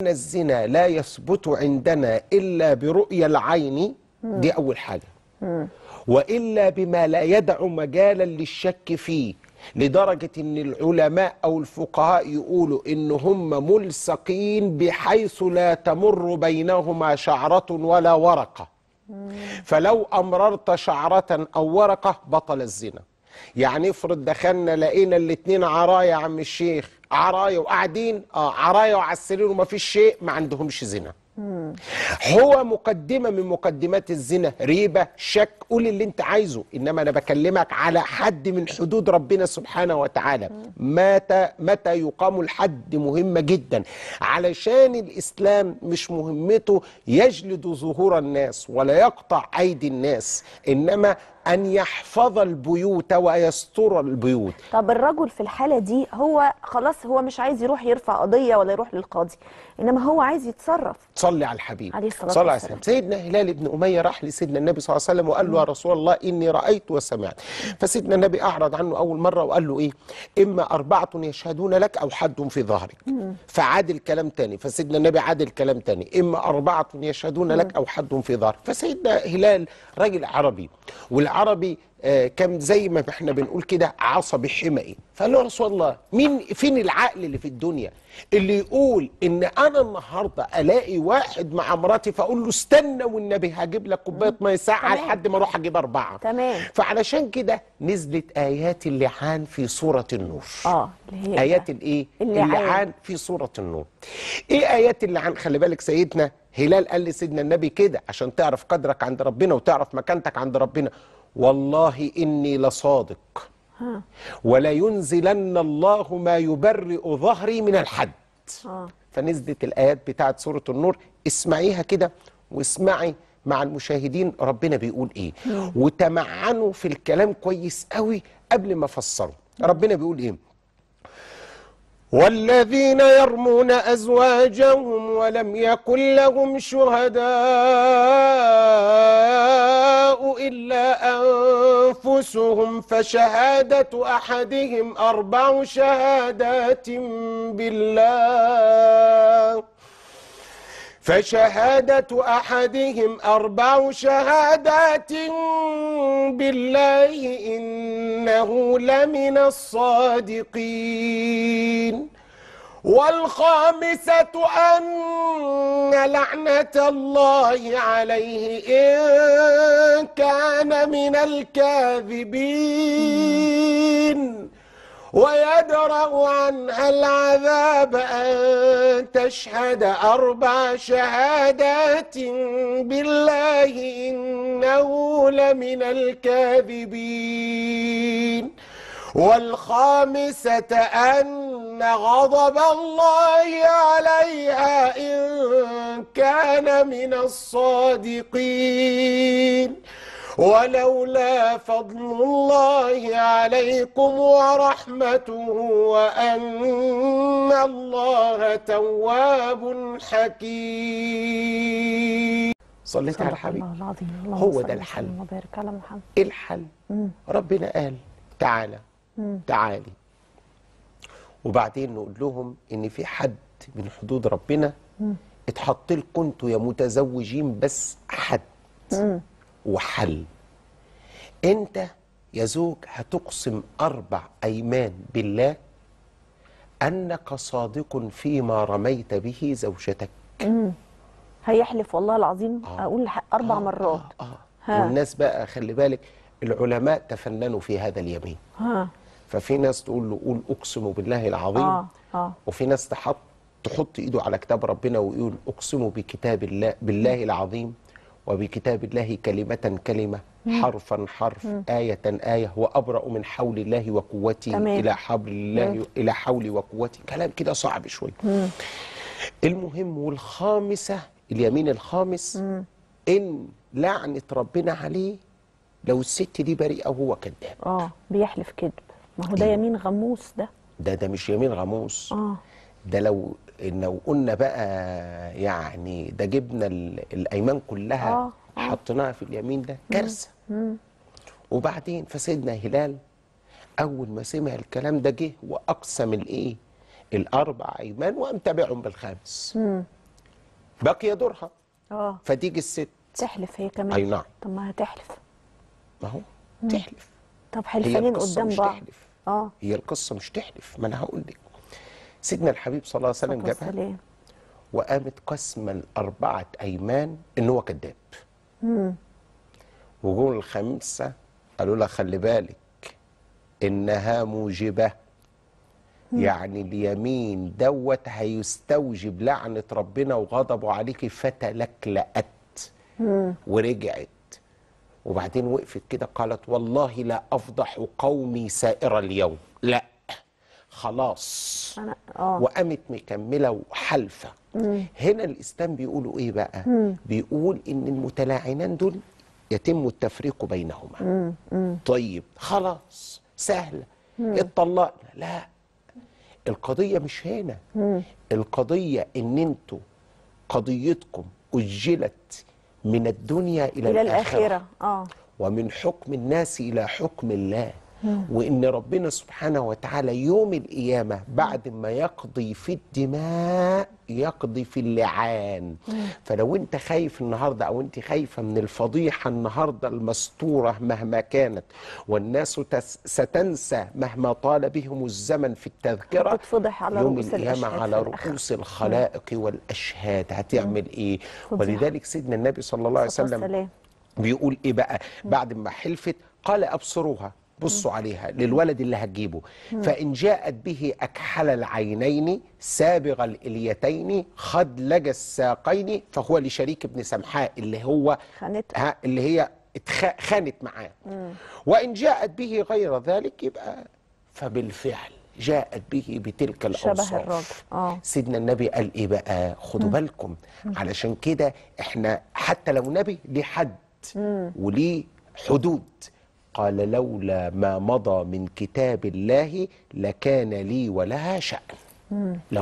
أن الزنا لا يثبت عندنا إلا برؤية العين دي أول حاجة وإلا بما لا يدع مجالا للشك فيه لدرجة أن العلماء أو الفقهاء يقولوا أن هم ملصقين بحيث لا تمر بينهما شعرة ولا ورقة فلو أمررت شعرة أو ورقة بطل الزنا يعني افرض دخلنا لقينا الاثنين عرايا يا عم الشيخ عرايا وقاعدين اه عرايا وعلى السرير ومفيش شيء ما عندهمش زنا هو مقدمة من مقدمات الزنا ريبة شك قول اللي انت عايزه انما انا بكلمك على حد من حدود ربنا سبحانه وتعالى متى متى يقام الحد مهمة جدا علشان الاسلام مش مهمته يجلد ظهور الناس ولا يقطع ايدي الناس انما أن يحفظ البيوت ويستر البيوت طب الرجل في الحالة دي هو خلاص هو مش عايز يروح يرفع قضية ولا يروح للقاضي إنما هو عايز يتصرف صلي على الحبيب عليه الصلاة صلي على سيدنا هلال بن أمية راح لسيدنا النبي صلى الله عليه وسلم وقال له يا رسول الله إني رأيت وسمعت فسيدنا النبي أعرض عنه أول مرة وقال له إيه إما أربعة يشهدون لك أو حد في ظهرك فعاد الكلام تاني فسيدنا النبي عاد الكلام تاني إما أربعة يشهدون لك أو حد في ظهرك فسيدنا هلال راجل عربي والعرب عربي آه، كان زي ما احنا بنقول كده عصبي حمقي فقال له يا رسول الله مين فين العقل اللي في الدنيا اللي يقول ان انا النهارده الاقي واحد مع مراتي فاقول له استنى والنبي هجيب لك كوبايه ميه ساقعه لحد ما اروح اجيب اربعه تمام فعلشان كده نزلت ايات اللعان في سوره النور اه اللي هي إيه ايات الايه اللعان. اللعان في سوره النور ايه ايات اللعان خلي بالك سيدنا هلال قال لسيدنا النبي كده عشان تعرف قدرك عند ربنا وتعرف مكانتك عند ربنا والله إني لصادق ولا ينزلن الله ما يبرئ ظهري من الحد آه. فنزلت الآيات بتاعة سورة النور اسمعيها كده واسمعي مع المشاهدين ربنا بيقول ايه وتمعنوا في الكلام كويس قوي قبل ما فسروا ربنا بيقول ايه والذين يرمون أزواجهم ولم يكن لهم شهداء إلا أنفسهم فشهادة أحدهم أربع شهادات بالله فشهادة أحدهم أربع شهادات بالله إنه لمن الصادقين والخامسة أن لعنة الله عليه إن كان من الكاذبين ويدرأ عنها العذاب أن تشهد أربع شهادات بالله إنه لمن الكاذبين والخامسة أن غضب الله عليها إن كان من الصادقين ولولا فضل الله عليكم ورحمته وأن الله تواب حكيم صليت على حبيبي هو ده الحل على محمد. الحل ربنا قال تعالى تعالي وبعدين نقول لهم ان في حد من حدود ربنا اتحط لكم انتوا يا متزوجين بس حد وحل انت يا زوج هتقسم اربع ايمان بالله انك صادق فيما رميت به زوجتك هيحلف والله العظيم آه. اقول اربع آه مرات آه آه. والناس بقى خلي بالك العلماء تفننوا في هذا اليمين آه. ففي ناس تقول له قول اقسم بالله العظيم آه. آه. وفي ناس تحط تحط ايده على كتاب ربنا ويقول اقسم بكتاب الله بالله العظيم وبكتاب الله كلمة كلمة حرفا حرف آية آية وأبرأ من حول الله وقوتي إلى حبل الله إلى حولي وقوتي كلام كده صعب شوية المهم والخامسة اليمين الخامس إن لعنة ربنا عليه لو الست دي بريئة وهو كذاب اه بيحلف كذب ما هو ده أيوه. يمين غموس ده ده ده مش يمين غموس اه ده لو لو قلنا بقى يعني ده جبنا الايمان كلها آه،, آه. حطيناها في اليمين ده كارثه وبعدين فسيدنا هلال اول ما سمع الكلام ده جه واقسم الايه الاربع ايمان وقام تابعهم بالخامس بقي دورها اه فتيجي الست تحلف هي كمان اي نعم طب ما هتحلف ما هو تحلف طب حلفانين قدام بعض اه هي القصه مش تحلف ما انا هقول لك سيدنا الحبيب صلى الله عليه وسلم جابها وقامت قسم الاربعه ايمان ان هو كذاب وجون الخمسه قالوا لها خلي بالك انها موجبه مم. يعني اليمين دوت هيستوجب لعنه ربنا وغضبه عليكي فتلكلأت ورجعت وبعدين وقفت كده قالت والله لا أفضح قومي سائر اليوم لا خلاص أنا آه. وقامت مكملة وحلفة هنا الإسلام بيقولوا إيه بقى مم. بيقول إن المتلاعنان دول يتم التفريق بينهما مم. مم. طيب خلاص سهلة اتطلقنا لا القضية مش هنا مم. القضية إن أنتوا قضيتكم أجلت من الدنيا إلى, إلى الآخرة, الآخرة. آه. ومن حكم الناس إلى حكم الله وإن ربنا سبحانه وتعالى يوم القيامة بعد ما يقضي في الدماء يقضي في اللعان فلو أنت خايف النهاردة أو أنت خايفة من الفضيحة النهاردة المستورة مهما كانت والناس ستنسى مهما طال بهم الزمن في التذكرة على يوم القيامة على رؤوس الخلائق والأشهاد هتعمل إيه ولذلك سيدنا النبي صلى الله عليه وسلم بيقول إيه بقى بعد ما حلفت قال أبصروها بصوا عليها للولد اللي هتجيبه فإن جاءت به أكحل العينين سابغ الإليتين خدلج الساقين فهو لشريك ابن سمحاء اللي هو خانتها اللي هي خانت معاه وإن جاءت به غير ذلك يبقى فبالفعل جاءت به بتلك الأوصاف آه. سيدنا النبي قال إيه بقى خدوا بالكم علشان كده إحنا حتى لو نبي ليه حد وليه حدود قال لولا ما مضى من كتاب الله لكان لي ولها شأن لو